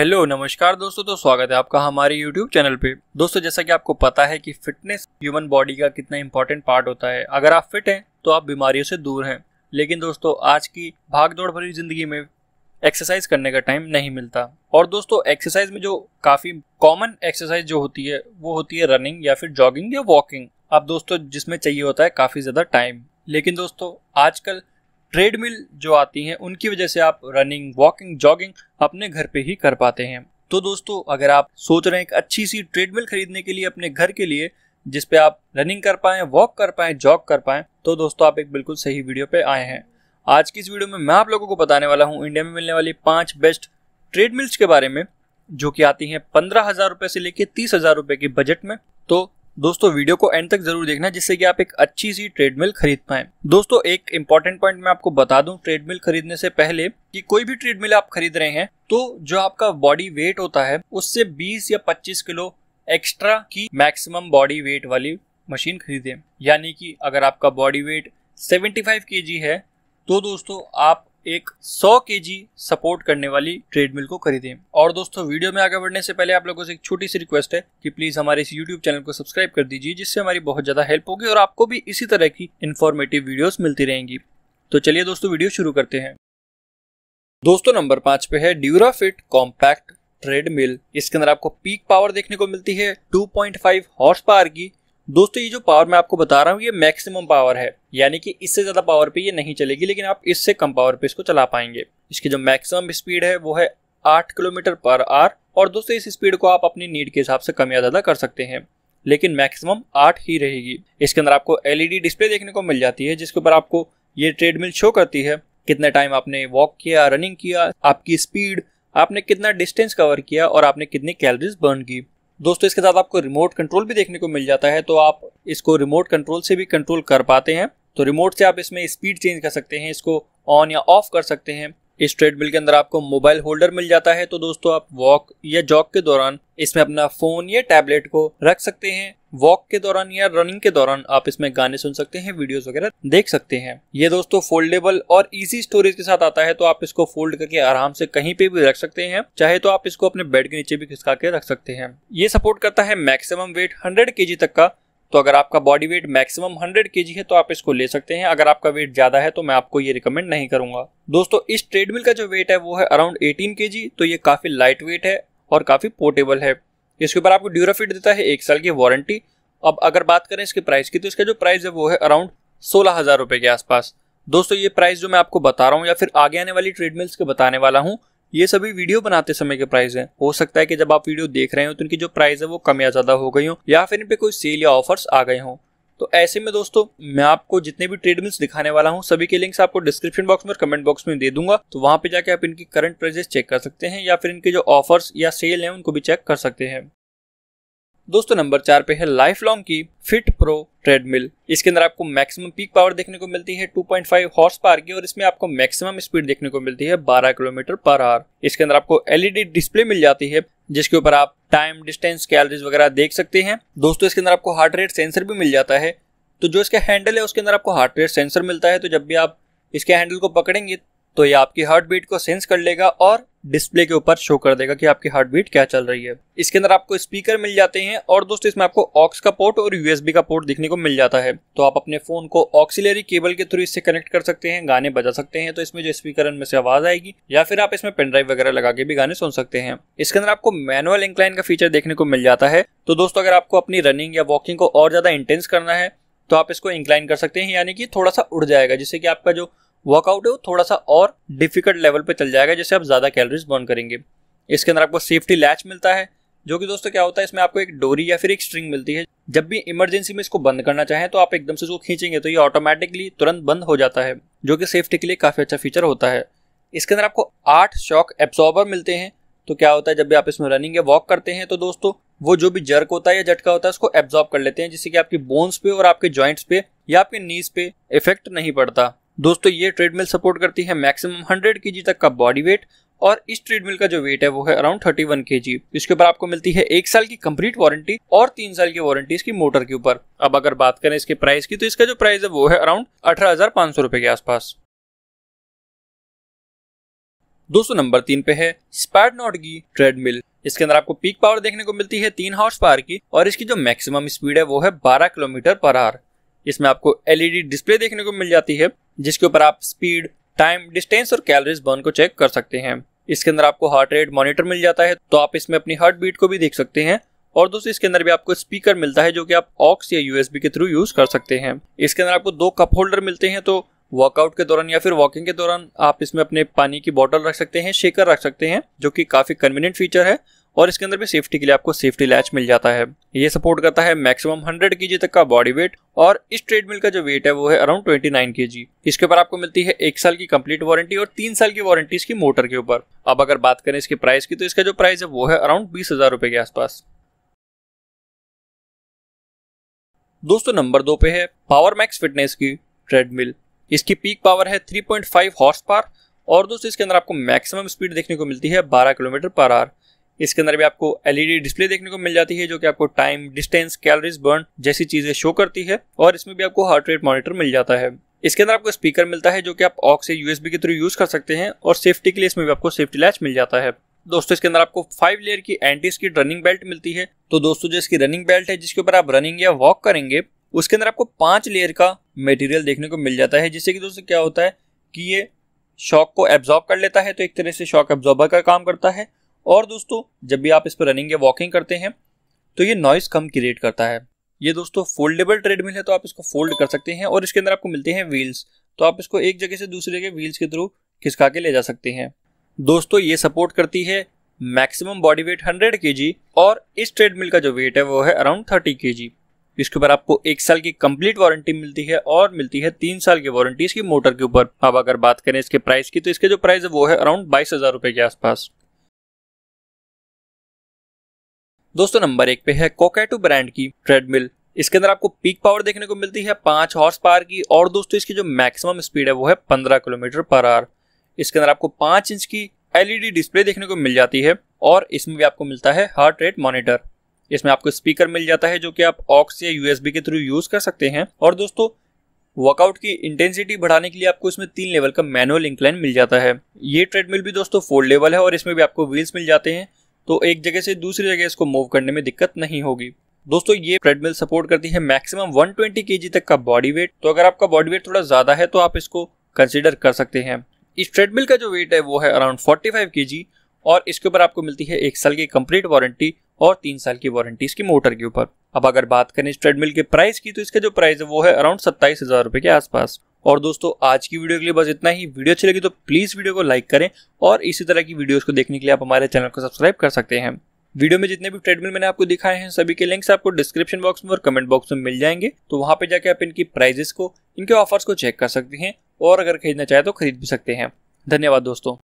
hello नमस्कार दोस्तों तो स्वागत है आपका हमारे यूट्यूब चैनल पे दोस्तों जैसा कि आपको पता है कि फिटनेस ह्यूमन बॉडी का कितना इंपॉर्टेंट पार्ट होता है अगर आप फिट हैं तो आप बीमारियों से दूर हैं लेकिन दोस्तों आज की भाग दौड़ भरी जिंदगी में एक्सरसाइज करने का टाइम नहीं मिलता और दोस्तों एक्सरसाइज में जो काफी कॉमन एक्सरसाइज जो होती है वो होती है रनिंग या फिर जॉगिंग या वॉकिंग अब दोस्तों जिसमें चाहिए होता है काफी ज्यादा टाइम लेकिन दोस्तों आजकल ट्रेडमिल जो आती हैं उनकी वजह से आप रनिंग वॉकिंग जॉगिंग अपने घर पे ही कर पाते हैं तो दोस्तों अगर आप सोच रहे हैं एक अच्छी सी ट्रेडमिल खरीदने के लिए अपने घर के लिए जिसपे आप रनिंग कर पाए वॉक कर पाए जॉग कर पाए तो दोस्तों आप एक बिल्कुल सही वीडियो पे आए हैं आज की इस वीडियो में मैं आप लोगों को बताने वाला हूँ इंडिया में मिलने वाली पांच बेस्ट ट्रेडमिल्स के बारे में जो कि आती हैं पंद्रह हजार रुपये से लेकर तीस हजार रुपये के बजट में तो दोस्तों वीडियो को एंड तक जरूर देखना जिससे कि आप एक अच्छी सी ट्रेडमिल खरीद पाए दोस्तों एक इंपॉर्टेंट पॉइंट मैं आपको बता दूं ट्रेडमिल खरीदने से पहले कि कोई भी ट्रेडमिल आप खरीद रहे हैं तो जो आपका बॉडी वेट होता है उससे 20 या 25 किलो एक्स्ट्रा की मैक्सिमम बॉडी वेट वाली मशीन खरीदे यानी कि अगर आपका बॉडी वेट सेवेंटी फाइव है तो दोस्तों आप एक 100 केजी सपोर्ट करने वाली ट्रेडमिल को खरीदें और दोस्तों वीडियो में आगे बढ़ने से पहले आप लोगों से एक छोटी सी रिक्वेस्ट है कि प्लीज हमारे इस यूट्यूब चैनल को सब्सक्राइब कर दीजिए जिससे हमारी बहुत ज्यादा हेल्प होगी और आपको भी इसी तरह की इन्फॉर्मेटिव वीडियोस मिलती रहेंगी तो चलिए दोस्तों वीडियो शुरू करते हैं दोस्तों नंबर पांच पे है ड्यूराफिट कॉम्पैक्ट ट्रेडमिल इसके अंदर आपको पीक पावर देखने को मिलती है 2.5 हॉर्स पावर की दोस्तों ये जो पावर मैं आपको बता रहा हूँ ये मैक्सिमम पावर है यानी कि इससे ज़्यादा पावर पे ये नहीं चलेगी लेकिन आप इससे कम पावर पे इसको चला पाएंगे इसकी जो मैक्सिमम स्पीड है वो है आठ किलोमीटर पर आर और दोस्तों इस स्पीड को आप अपनी नीड के हिसाब से कम या ज़्यादा कर सकते हैं लेकिन मैक्सिमम आठ ही रहेगी इसके अंदर आपको एलईडी डिस्प्ले देखने को मिल जाती है जिसके ऊपर आपको ये ट्रेडमिल शो करती है कितने टाइम आपने वॉक किया रनिंग किया आपकी स्पीड आपने कितना डिस्टेंस कवर किया और आपने कितनी कैलोरीज बर्न की दोस्तों इसके साथ आपको रिमोट कंट्रोल भी देखने को मिल जाता है तो आप इसको रिमोट कंट्रोल से भी कंट्रोल कर पाते हैं तो रिमोट से आप इसमें स्पीड चेंज कर सकते हैं इसको ऑन या ऑफ कर सकते हैं इस ट्रेड बिल के अंदर आपको मोबाइल होल्डर मिल जाता है तो दोस्तों आप वॉक या जॉग के दौरान इसमें अपना फोन या टैबलेट को रख सकते हैं वॉक के दौरान या रनिंग के दौरान आप इसमें गाने सुन सकते हैं वीडियोस वगैरह देख सकते हैं ये दोस्तों फोल्डेबल और इजी स्टोरेज के साथ आता है तो आप इसको फोल्ड करके आराम से कहीं पे भी रख सकते हैं चाहे तो आप इसको अपने बेड के नीचे भी खिसका के रख सकते हैं ये सपोर्ट करता है मैक्सिमम वेट हंड्रेड के तक का तो अगर आपका बॉडी वेट मैक्सिमम 100 के है तो आप इसको ले सकते हैं अगर आपका वेट ज़्यादा है तो मैं आपको ये रिकमेंड नहीं करूंगा दोस्तों इस ट्रेडमिल का जो वेट है वो है अराउंड 18 के तो ये काफ़ी लाइट वेट है और काफ़ी पोर्टेबल है इसके ऊपर आपको ड्यूराफिट देता है एक साल की वारंटी अब अगर बात करें इसके प्राइस की तो इसका जो प्राइस है वो है अराउंड सोलह हजार रुपए के आसपास दोस्तों ये प्राइस जो मैं आपको बता रहा हूँ या फिर आगे आने वाली ट्रेडमिल्स के बताने वाला हूँ ये सभी वीडियो बनाते समय के प्राइस हैं हो सकता है कि जब आप वीडियो देख रहे हो तो इनकी जो प्राइस है वो कम या ज्यादा हो गई हो या फिर इन पे कोई सेल या ऑफर्स आ गए हों तो ऐसे में दोस्तों मैं आपको जितने भी ट्रेडमिल्स दिखाने वाला हूँ सभी के लिंक्स आपको डिस्क्रिप्शन बॉक्स में और कमेंट बॉक्स में दे दूंगा तो वहां पे जाके आप इनकी करंट प्राइजेस चेक कर सकते हैं या फिर इनके जो ऑफर्स या सेल है उनको भी चेक कर सकते हैं दोस्तों नंबर चार पे है लाइफ लॉन्ग की फिट प्रो ट्रेडमिल इसके अंदर आपको मैक्सिमम पीक पावर देखने को मिलती है 2.5 पॉइंट हॉर्स पावर की और इसमें आपको मैक्सिमम स्पीड देखने को मिलती है 12 किलोमीटर पर आवर इसके अंदर आपको एलईडी डिस्प्ले e मिल जाती है जिसके ऊपर आप टाइम डिस्टेंस कैलरीज वगैरह देख सकते हैं दोस्तों इसके अंदर आपको हार्ट रेट सेंसर भी मिल जाता है तो जो इसका हैंडल है उसके अंदर आपको हार्ट रेट सेंसर मिलता है तो जब भी आप इसके हैंडल को पकड़ेंगे तो ये आपकी हार्ट बीट को सेंस कर लेगा और डिस्प्ले के ऊपर शो कर देगा कि आपकी हार्ट बीट क्या चल रही है इसके अंदर आपको स्पीकर मिल जाते हैं और दोस्तों इसमें आपको ऑक्स का पोर्ट और यूएसबी का पोर्ट देखने को मिल जाता है तो आप अपने फोन को ऑक्सिलरी केबल के थ्रू इससे कनेक्ट कर सकते हैं गाने बजा सकते हैं तो इसमें जो स्पीकर इनमें से आवाज आएगी या फिर आप इसमें पेनड्राइव वगैरह लगा के भी गाने सुन सकते हैं इसके अंदर आपको मैनुअल इंक्लाइन का फीचर देखने को मिल जाता है तो दोस्तों अगर आपको अपनी रनिंग या वॉकिंग को और ज्यादा इंटेंस करना है तो आप इसको इंक्लाइन कर सकते हैं यानी कि थोड़ा सा उड़ जाएगा जिससे कि आपका जो वर्कआउट है वो थोड़ा सा और डिफिकल्ट लेवल पे चल जाएगा जैसे आप ज़्यादा कैलोरीज बर्न करेंगे इसके अंदर आपको सेफ्टी लैच मिलता है जो कि दोस्तों क्या होता है इसमें आपको एक डोरी या फिर एक स्ट्रिंग मिलती है जब भी इमरजेंसी में इसको बंद करना चाहें तो आप एकदम से इसको खींचेंगे तो ये ऑटोमेटिकली तुरंत बंद हो जाता है जो कि सेफ्टी के लिए काफ़ी अच्छा फीचर होता है इसके अंदर आपको आठ शॉक एब्सॉर्बर मिलते हैं तो क्या होता है जब भी आप इसमें रनिंग या वॉक करते हैं तो दोस्तों वो जो भी जर्क होता है या झटका होता है उसको एब्जॉर्ब कर लेते हैं जिससे कि आपकी बोन्स पे और आपके जॉइंट्स पे या आपके नीज पे इफेक्ट नहीं पड़ता दोस्तों ये ट्रेडमिल सपोर्ट करती है मैक्सिमम 100 के तक का बॉडी वेट और इस ट्रेडमिल का जो वेट है वो है अराउंड 31 वन इसके ऊपर आपको मिलती है एक साल की कंप्लीट वारंटी और तीन साल की वारंटी इसकी मोटर के ऊपर अब अगर बात करें इसके प्राइस की तो इसका जो प्राइस है वो है अराउंड अठारह हजार पांच सौ रुपए के आसपास दोस्तों नंबर तीन पे है स्पैड नॉट की ट्रेडमिल इसके अंदर आपको पीक पावर देखने को मिलती है तीन हॉर्स पावर की और इसकी जो मैक्सिमम स्पीड है वो है 12 किलोमीटर पर आर इसमें आपको एलईडी डिस्प्ले देखने को मिल जाती है जिसके ऊपर आप स्पीड टाइम डिस्टेंस और कैलोरीज बर्न को चेक कर सकते हैं इसके अंदर आपको हार्ट रेट मॉनिटर मिल जाता है तो आप इसमें अपनी हार्ट बीट को भी देख सकते हैं और दोस्तों इसके अंदर भी आपको स्पीकर मिलता है जो कि आप ऑक्स या यूएसबी के थ्रू यूज कर सकते हैं इसके अंदर आपको दो कप होल्डर मिलते हैं तो वर्कआउट के दौरान या फिर वॉकिंग के दौरान आप इसमें अपने पानी की बॉटल रख सकते हैं शेकर रख सकते हैं जो कि काफी कन्वीनियंट फीचर है और इसके अंदर भी सेफ्टी के लिए आपको सेफ्टी लैच मिल जाता है ये सपोर्ट करता है मैक्सिमम 100 के तक का बॉडी वेट और इस ट्रेडमिल का जो वेट है वो है अराउंड 29 नाइन के इसके ऊपर आपको मिलती है एक साल की कंप्लीट वारंटी और तीन साल की वारंटी इसकी मोटर के ऊपर अब अगर बात करें इसके प्राइस की तो इसका जो प्राइस है वो है अराउंड बीस हजार के आसपास दोस्तों नंबर दो पे है पावर मैक्स फिटनेस की ट्रेडमिल इसकी पीक पावर है 3.5 हॉर्स पार और दोस्तों इसके अंदर आपको मैक्सिमम स्पीड देखने को मिलती है 12 किलोमीटर पर आवर इसके अंदर भी आपको एलईडी डिस्प्ले देखने को मिल जाती है जो कि आपको टाइम डिस्टेंस कैलोरीज बर्न जैसी चीजें शो करती है और इसमें भी आपको हार्ट रेट मॉनिटर मिल जाता है इसके अंदर आपको स्पीकर मिलता है जो कि आप ऑक्स से यूएसबी के थ्रू यूज कर सकते हैं और सेफ्टी के लिए इसमें भी आपको सेफ्टी लैच मिल जाता है दोस्तों इसके अंदर आपको फाइव लेयर की एंटी की रनिंग बेल्ट मिलती है तो दोस्तों जो इसकी रनिंग बेल्ट है जिसके ऊपर आप रनिंग या वॉक करेंगे उसके अंदर आपको पांच लेयर का मटेरियल देखने को मिल जाता है जिससे कि दोस्तों क्या होता है कि ये शॉक को एब्जॉर्ब कर लेता है तो एक तरह से शॉक एब्जॉर्बर का काम करता है और दोस्तों जब भी आप इस पर रनिंग या वॉकिंग करते हैं तो ये नॉइस कम क्रिएट करता है ये दोस्तों फोल्डेबल ट्रेडमिल है तो आप इसको फोल्ड कर सकते हैं और इसके अंदर आपको मिलते हैं व्हील्स तो आप इसको एक जगह से दूसरी जगह व्हील्स के थ्रू खिसका के ले जा सकते हैं दोस्तों ये सपोर्ट करती है मैक्सिमम बॉडी वेट 100 के और इस ट्रेडमिल का जो वेट है वो है अराउंड 30 के इसके ऊपर आपको एक साल की कंप्लीट वारंटी मिलती है और मिलती है तीन साल की वारंटी इसकी मोटर के ऊपर अब अगर बात करें इसके प्राइस की तो इसके जो प्राइस है वो है अराउंड बाईस हजार रुपए के आसपास दोस्तों नंबर एक पे है कोकेटू ब्रांड की ट्रेडमिल इसके अंदर आपको पीक पावर देखने को मिलती है पांच हॉर्स पावर की और दोस्तों इसकी जो मैक्सिमम स्पीड है वो है पंद्रह किलोमीटर पर आर इसके अंदर आपको पांच इंच की एलईडी डिस्प्ले देखने को मिल जाती है और इसमें भी आपको मिलता है हार्ट रेट मॉनिटर इसमें आपको स्पीकर मिल जाता है जो कि आप ऑक्स या यूएसबी के थ्रू यूज कर सकते हैं और दोस्तों वर्कआउट की इंटेंसिटी बढ़ाने के लिए आपको इसमें तीन लेवल का मैनुअल इंक्लाइन मिल जाता है ये ट्रेडमिल भी दोस्तों फोल्डेबल है और इसमें भी आपको व्हील्स मिल जाते हैं तो एक जगह से दूसरी जगह इसको मूव करने में दिक्कत नहीं होगी दोस्तों ये ट्रेडमिल सपोर्ट करती है मैक्सिमम 120 ट्वेंटी तक का बॉडी वेट तो अगर आपका बॉडी वेट थोड़ा ज्यादा है तो आप इसको कंसिडर कर सकते हैं इस ट्रेडमिल का जो वेट है वो है अराउंड फोर्टी फाइव और इसके ऊपर आपको मिलती है एक साल की कंप्लीट वारंटी और तीन साल की वारंटी इसकी मोटर के ऊपर अब अगर बात करें इस ट्रेडमिल के प्राइस की तो इसका जो प्राइस है वो है अराउंड सत्ताईस हजार रुपए के आसपास और दोस्तों आज की वीडियो के लिए बस इतना ही वीडियो अच्छी लगी तो प्लीज वीडियो को लाइक करें और इसी तरह की वीडियो को देखने के लिए आप हमारे चैनल को सब्सक्राइब कर सकते हैं वीडियो में जितने भी ट्रेडमिल मैंने आपको दिखाए हैं सभी के लिंक्स आपको डिस्क्रिप्शन बॉक्स में और कमेंट बॉक्स में मिल जाएंगे तो वहां पे जाके आप इनकी प्राइजेस को इनके ऑफर्स को चेक कर सकते हैं और अगर खरीदना चाहे तो खरीद भी सकते हैं धन्यवाद दोस्तों